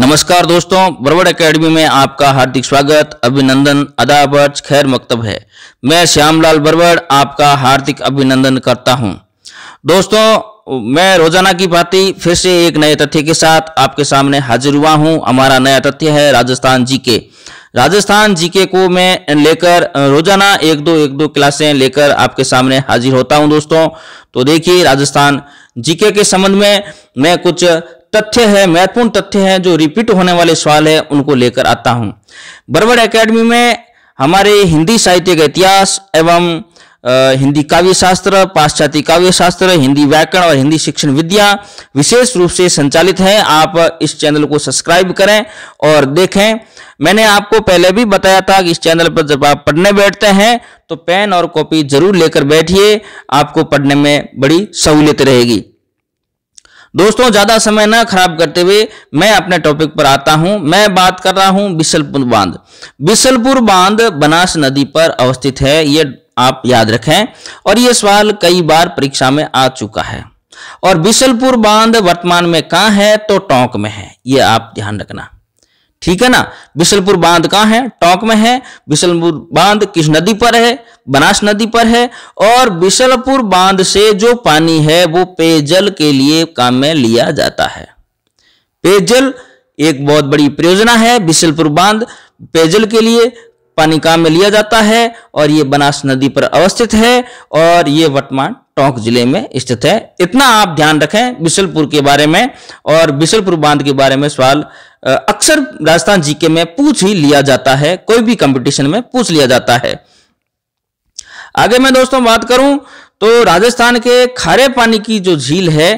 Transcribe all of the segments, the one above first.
नमस्कार दोस्तों बरवड़ एकेडमी में आपका हार्दिक स्वागत अभिनंदन अदाबर्ज खैर मकतब है मैं श्यामलाल बरवड़ आपका हार्दिक अभिनंदन करता हूं दोस्तों मैं रोजाना की भांति फिर से एक नए तथ्य के साथ आपके सामने हाजिर हुआ हूं हमारा नया तथ्य है राजस्थान जीके राजस्थान जीके को मैं लेकर रोजाना एक दो एक दो क्लासें लेकर आपके सामने हाजिर होता हूं दोस्तों तो देखिए राजस्थान जीके के संबंध में मैं कुछ तथ्य है महत्वपूर्ण तथ्य है जो रिपीट होने वाले सवाल है उनको लेकर आता हूं बरबड़ एकेडमी में हमारे हिंदी साहित्य का इतिहास एवं हिंदी काव्य शास्त्र पाश्चात्य काव्य शास्त्र हिंदी व्याकरण और हिंदी शिक्षण विद्या विशेष रूप से संचालित है आप इस चैनल को सब्सक्राइब करें और देखें मैंने आपको पहले भी बताया था कि इस चैनल पर जब आप पढ़ने बैठते हैं तो पेन और कॉपी जरूर लेकर बैठिए आपको पढ़ने में बड़ी सहूलियत रहेगी दोस्तों ज़्यादा समय ना खराब करते हुए मैं अपने टॉपिक पर आता हूं मैं बात कर रहा हूं बिशलपुर बांध बिशलपुर बांध बनास नदी पर अवस्थित है ये आप याद रखें और ये सवाल कई बार परीक्षा में आ चुका है और बिशलपुर बांध वर्तमान में कहाँ है तो टोंक में है ये आप ध्यान रखना ठीक है ना बिशलपुर बांध कहाँ है टॉक में है बिशलपुर बांध किस नदी पर है बनास नदी पर है और बिशलपुर बांध से जो पानी है वो पेयजल के लिए काम में लिया जाता है पेयजल एक बहुत बड़ी परियोजना है बिशलपुर बांध पेयजल के लिए पानी काम में लिया जाता है और ये बनास नदी पर अवस्थित है और ये वर्तमान टोंक जिले में स्थित है इतना आप ध्यान रखें बिशलपुर के बारे में और बिशलपुर बांध के बारे में सवाल अक्सर राजस्थान जीके में पूछ ही लिया जाता है कोई भी कंपटीशन में पूछ लिया जाता है आगे मैं दोस्तों बात करूं तो राजस्थान के खारे पानी की जो झील है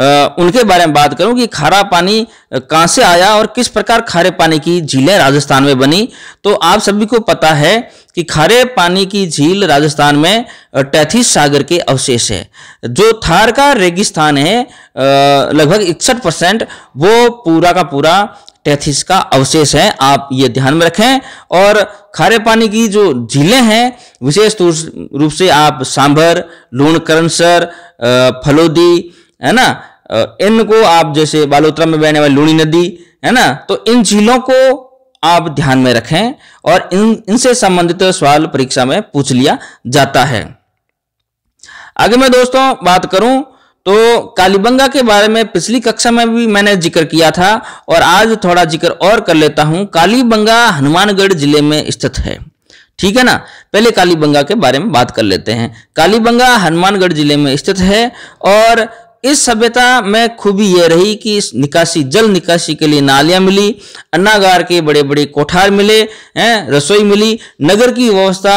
उनके बारे में बात करूं कि खारा पानी कहाँ से आया और किस प्रकार खारे पानी की झीलें राजस्थान में बनी तो आप सभी को पता है कि खारे पानी की झील राजस्थान में टैथिस सागर के अवशेष है जो थार का रेगिस्तान है लगभग इकसठ परसेंट वो पूरा का पूरा टैथिस का अवशेष है आप ये ध्यान में रखें और खारे पानी की जो झीलें हैं विशेष रूप से आप सांभर लूणकरणसर फलोदी है ना इनको आप जैसे बालोत्रा में बहने वाली लूणी नदी है ना तो इन झीलों को आप ध्यान में रखें और इन इनसे संबंधित सवाल परीक्षा में पूछ लिया जाता है आगे मैं दोस्तों बात करूं तो कालीबंगा के बारे में पिछली कक्षा में भी मैंने जिक्र किया था और आज थोड़ा जिक्र और कर लेता हूं कालीबंगा हनुमानगढ़ जिले में स्थित है ठीक है ना पहले कालीबंगा के बारे में बात कर लेते हैं कालीबंगा हनुमानगढ़ जिले में स्थित है और इस सभ्यता में खूबी यह रही कि इस निकासी जल निकासी के लिए नालियां मिली अन्नागार के बड़े बड़े कोठार मिले हैं रसोई मिली नगर की व्यवस्था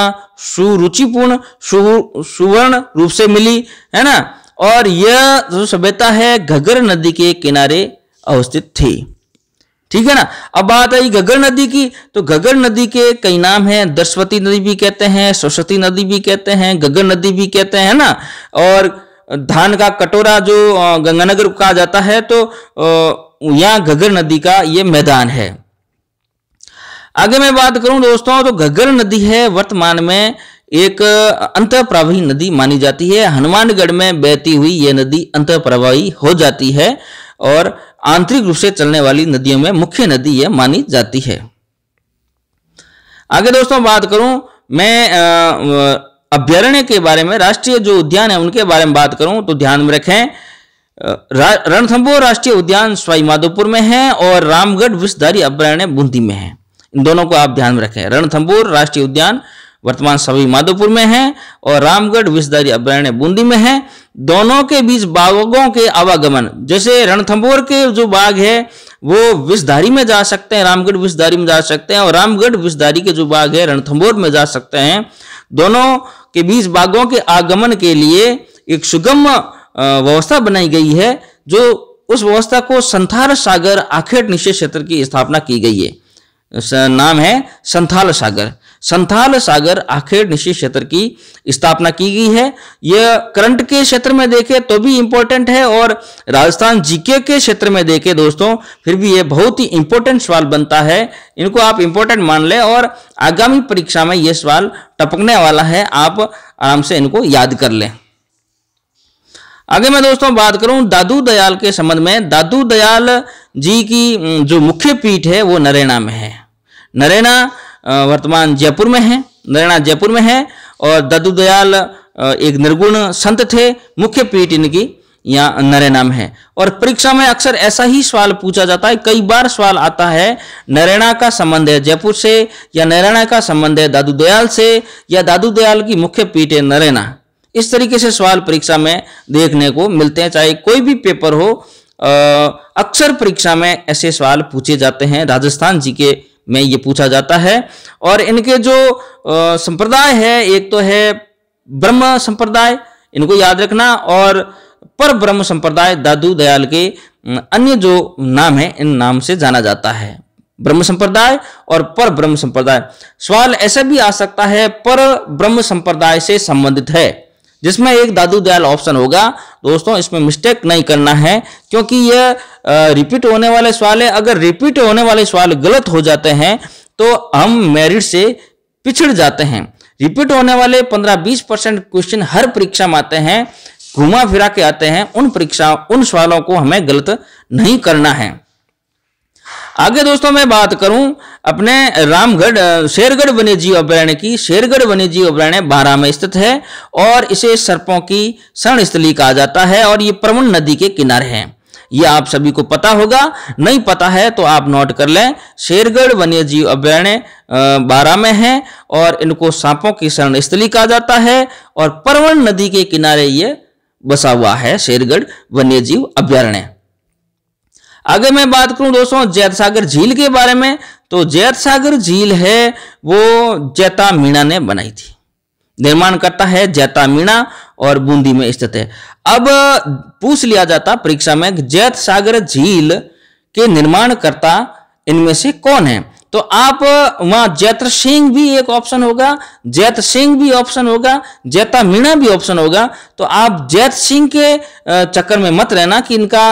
सुरुचिपूर्ण सुवर्ण रूप से मिली है ना और यह जो सभ्यता है घगर नदी के किनारे अवस्थित थी ठीक है ना अब बात आई घग्गर नदी की तो घग्गर नदी के कई नाम हैं दशवती नदी भी कहते हैं सरस्वती नदी भी कहते हैं घग्गर नदी भी कहते हैं ना और धान का कटोरा जो गंगानगर कहा जाता है तो यहाँ घग्गर नदी का ये मैदान है आगे मैं बात करूं दोस्तों तो घग्गर नदी है वर्तमान में एक अंतप्रवाही नदी मानी जाती है हनुमानगढ़ में बहती हुई यह नदी अंतप्रवाही हो जाती है और आंतरिक रूप से चलने वाली नदियों में मुख्य नदी यह मानी जाती है आगे दोस्तों बात करूं मैं अभ्यारण्य के बारे में राष्ट्रीय जो उद्यान है उनके बारे में बात करूं तो ध्यान में रखें रा, रणथंबोर राष्ट्रीय उद्यान स्वाईमाधोपुर में है और रामगढ़ विषधारी अभ्यारण्य बूंदी में है इन दोनों को आप ध्यान में रखें रणथंबोर राष्ट्रीय उद्यान वर्तमान सभी माधोपुर में है और रामगढ़ विषधारी अभ्यारण्य बूंदी में है दोनों के बीच बाघों के आवागमन जैसे रणथंबोर के जो बाघ है वो विषधारी में जा सकते हैं रामगढ़ विषधारी में जा सकते हैं और रामगढ़ विषधारी के जो बाघ है रणथंबोर में जा सकते हैं दोनों के बीच बाघों के आगमन के लिए एक सुगम व्यवस्था बनाई गई है जो उस व्यवस्था को संथाल सागर आखेट निषेध क्षेत्र की स्थापना की गई है नाम है संथाल सागर संथाल सागर आखेड़ निशी क्षेत्र की स्थापना की गई है यह करंट के क्षेत्र में देखे तो भी इंपॉर्टेंट है और राजस्थान जीके के क्षेत्र में देखे दोस्तों फिर भी यह बहुत ही इंपॉर्टेंट सवाल बनता है इनको आप इंपॉर्टेंट मान लें और आगामी परीक्षा में यह सवाल टपकने वाला है आप आराम से इनको याद कर लें आगे मैं दोस्तों बात करूं दादू दयाल के संबंध में दादू दयाल जी की जो मुख्य पीठ है वो नरेना में है नरेना वर्तमान जयपुर में है नरेणा जयपुर में है और दद्दू दयाल एक निर्गुण संत थे मुख्य पीठ इनकी यहाँ नरेना में है और परीक्षा में अक्सर ऐसा ही सवाल पूछा जाता है कई बार सवाल आता है नरेना का संबंध है जयपुर से या नरेणा का संबंध है दादू दयाल से या दादू दयाल की मुख्य पीठ है नरेना इस तरीके से सवाल परीक्षा में देखने को मिलते हैं चाहे कोई भी पेपर हो अक्सर परीक्षा में ऐसे सवाल पूछे जाते हैं राजस्थान जी के में ये पूछा जाता है और इनके जो संप्रदाय है एक तो है ब्रह्म संप्रदाय इनको याद रखना और पर ब्रह्म संप्रदाय दादू दयाल के अन्य जो नाम है इन नाम से जाना जाता है ब्रह्म संप्रदाय और पर ब्रह्म संप्रदाय सवाल ऐसा भी आ सकता है पर ब्रह्म संप्रदाय से संबंधित है जिसमें एक दादू दयाल ऑप्शन होगा दोस्तों इसमें मिस्टेक नहीं करना है क्योंकि यह रिपीट होने वाले सवाल है अगर रिपीट होने वाले सवाल गलत हो जाते हैं तो हम मेरिट से पिछड़ जाते हैं रिपीट होने वाले 15-20 परसेंट क्वेश्चन हर परीक्षा में आते हैं घुमा फिरा के आते हैं उन परीक्षा उन सवालों को हमें गलत नहीं करना है आगे दोस्तों मैं बात करूं अपने रामगढ़ शेरगढ़ वन्यजीव अभ्यारण्य की शेरगढ़ वन्यजीव अभ्यारण्य बारह में स्थित है और इसे सर्पों की शरण स्थली कहा जाता है और ये प्रवन नदी के किनारे है ये आप सभी को पता होगा नहीं पता है तो आप नोट कर लें शेरगढ़ वन्यजीव अभ्यारण्य बारह में है और इनको सांपों की शरण स्थली कहा जाता है और परवन नदी के किनारे ये बसा हुआ है शेरगढ़ वन्यजीव अभ्यारण्य अगर मैं बात करूं दोस्तों जैत सागर झील के बारे में तो जैत सागर झील है वो जैता मीणा ने बनाई थी निर्माण करता है जैता मीणा और बूंदी में स्थित है अब पूछ लिया जाता परीक्षा में जैत सागर झील के निर्माण करता इनमें से कौन है तो आप वहां जैत्र सिंह भी एक ऑप्शन होगा जैत सिंह भी ऑप्शन होगा जैता मीणा भी ऑप्शन होगा तो आप जैत सिंह के चक्कर में मत रहना कि इनका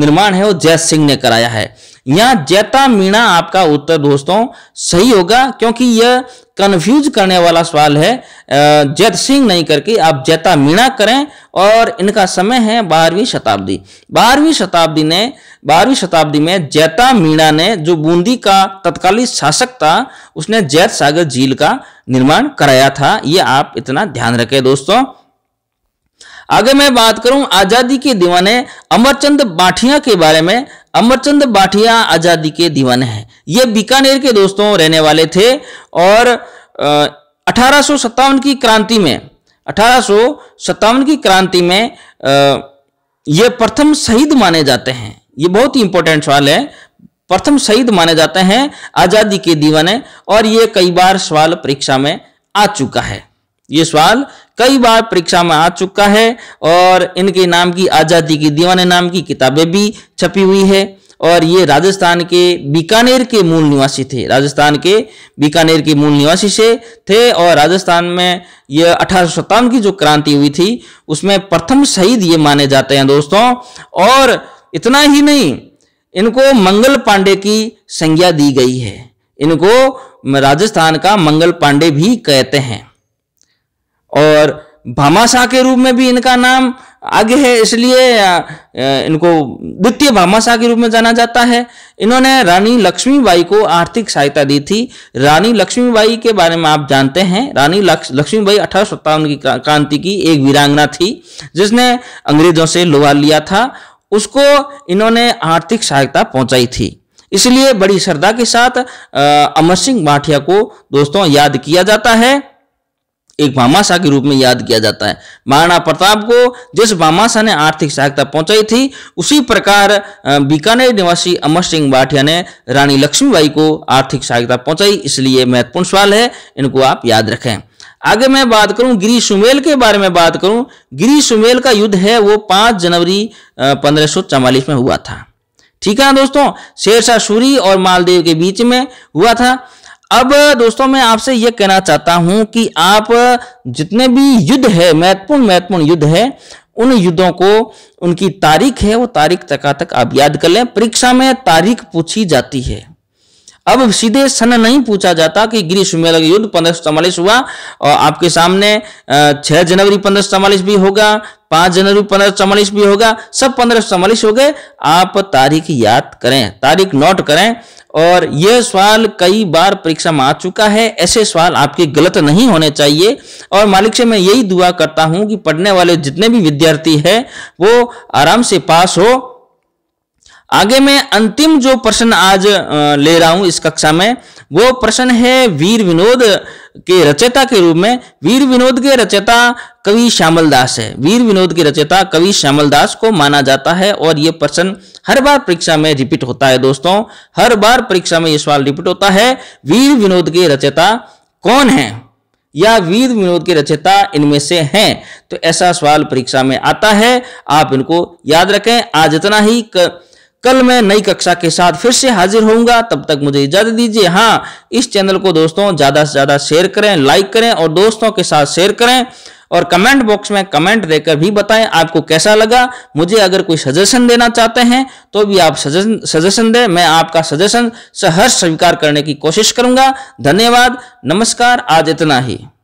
निर्माण है वो जैत सिंह ने कराया है यहां जैता मीणा आपका उत्तर दोस्तों सही होगा क्योंकि यह कन्फ्यूज करने वाला सवाल है जैत सिंह नहीं करके आप जैता मीणा करें और इनका समय है बारहवीं शताब्दी बारहवीं शताब्दी ने बारहवीं शताब्दी में जैता मीणा ने जो बूंदी का तत्कालीन शासक था उसने जैत सागर झील का निर्माण कराया था ये आप इतना ध्यान रखें दोस्तों आगे मैं बात करूं आजादी के दीवाने अमरचंद बाठिया के बारे में अमरचंद बाठिया आजादी के दीवाने हैं ये बीकानेर के दोस्तों रहने वाले थे और अठारह की क्रांति में अठारह की क्रांति में आ, ये प्रथम शहीद माने जाते हैं ये बहुत ही इंपॉर्टेंट सवाल है प्रथम शहीद माने जाते हैं आजादी के दीवाने और ये कई बार सवाल परीक्षा में आ चुका है ये सवाल कई बार परीक्षा में आ चुका है और इनके नाम की आज़ादी की दीवान नाम की किताबें भी छपी हुई है और ये राजस्थान के बीकानेर के मूल निवासी थे राजस्थान के बीकानेर के मूल निवासी से थे और राजस्थान में ये अठारह की जो क्रांति हुई थी उसमें प्रथम शहीद ये माने जाते हैं दोस्तों और इतना ही नहीं इनको मंगल पांडे की संज्ञा दी गई है इनको राजस्थान का मंगल पांडे भी कहते हैं और भामाशाह के रूप में भी इनका नाम आगे है इसलिए इनको द्वितीय भामाशाह के रूप में जाना जाता है इन्होंने रानी लक्ष्मीबाई को आर्थिक सहायता दी थी रानी लक्ष्मीबाई के बारे में आप जानते हैं रानी लक्ष्मीबाई अठारह की क्रांति की एक वीरांगना थी जिसने अंग्रेजों से लोहा लिया था उसको इन्होंने आर्थिक सहायता पहुंचाई थी इसलिए बड़ी श्रद्धा के साथ अमर सिंह भाटिया को दोस्तों याद किया जाता है एक भामाशाह के रूप में याद किया जाता है महाराणा प्रताप को जिस भामाशाह ने आर्थिक सहायता पहुंचाई थी उसी प्रकार बीकानेर निवासी अमर सिंह बाठिया ने रानी लक्ष्मीबाई को आर्थिक सहायता पहुंचाई इसलिए महत्वपूर्ण सवाल है इनको आप याद रखें आगे मैं बात करूं गिरी सुमेल के बारे में बात करूं गिरी सुमेल का युद्ध है वो पांच जनवरी पंद्रह में हुआ था ठीक है दोस्तों शेरशाह सूरी और मालदेव के बीच में हुआ था अब दोस्तों मैं आपसे यह कहना चाहता हूं कि आप जितने भी युद्ध है महत्वपूर्ण महत्वपूर्ण युद्ध है उन युद्धों को उनकी तारीख है वो तारीख तक तक आप याद कर लें परीक्षा में तारीख पूछी जाती है अब सीधे सन नहीं पूछा जाता कि गिरी सुमेल युद्ध पंद्रह हुआ और आपके सामने छह जनवरी पंद्रह भी होगा पांच जनवरी पंद्रह भी होगा सब पंद्रह हो गए आप तारीख याद करें तारीख नोट करें और यह सवाल कई बार परीक्षा में आ चुका है ऐसे सवाल आपके गलत नहीं होने चाहिए और मालिक से मैं यही दुआ करता हूं कि पढ़ने वाले जितने भी विद्यार्थी हैं वो आराम से पास हो आगे मैं अंतिम जो प्रश्न आज ले रहा हूं इस कक्षा में वो प्रश्न है वीर विनोद के रचयता के रूप में वीर विनोद के रचयता कवि श्यामल दास है वीर विनोद के रचयता कवि श्यामल दास को माना जाता है और ये प्रश्न हर बार परीक्षा में रिपीट होता है दोस्तों हर बार परीक्षा में ये सवाल रिपीट होता है वीर विनोद के रचयता कौन है या वीर विनोद के रचयता इनमें से हैं तो ऐसा सवाल परीक्षा में आता है आप इनको याद रखें आज इतना ही कर... कल मैं नई कक्षा के साथ फिर से हाजिर होऊंगा तब तक मुझे इजाजत दीजिए हाँ इस चैनल को दोस्तों ज़्यादा से ज़्यादा शेयर करें लाइक करें और दोस्तों के साथ शेयर करें और कमेंट बॉक्स में कमेंट देकर भी बताएं आपको कैसा लगा मुझे अगर कोई सजेशन देना चाहते हैं तो भी आप सजेशन सजेशन दें मैं आपका सजेशन सहर्ष स्वीकार करने की कोशिश करूंगा धन्यवाद नमस्कार आज इतना ही